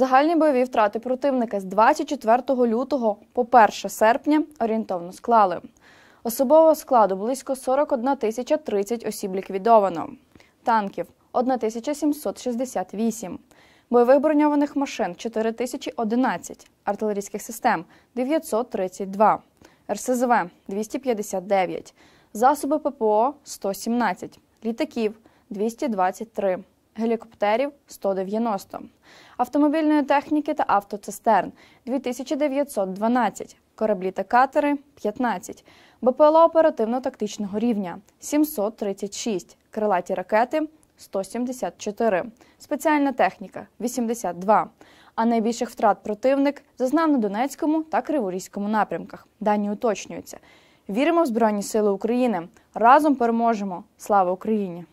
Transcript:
Загальні бойові втрати противника з 24 лютого по 1 серпня орієнтовно склали. Особового складу близько 41 тисяча 30 осіб ліквідовано, танків 1768, бойових броньованих машин 4011, артилерійських систем 932, РСЗВ 259, засоби ППО 117, літаків 223 гелікоптерів 190, автомобільної техніки та автоцистерн 2912, кораблі та катери 15, БПЛО оперативно-тактичного рівня 736, крилаті ракети 174, спеціальна техніка 82. А найбільших втрат противник зазнав на Донецькому та Криворізькому напрямках. Дані уточнюються. Віримо в Збройні Сили України. Разом переможемо! Слава Україні!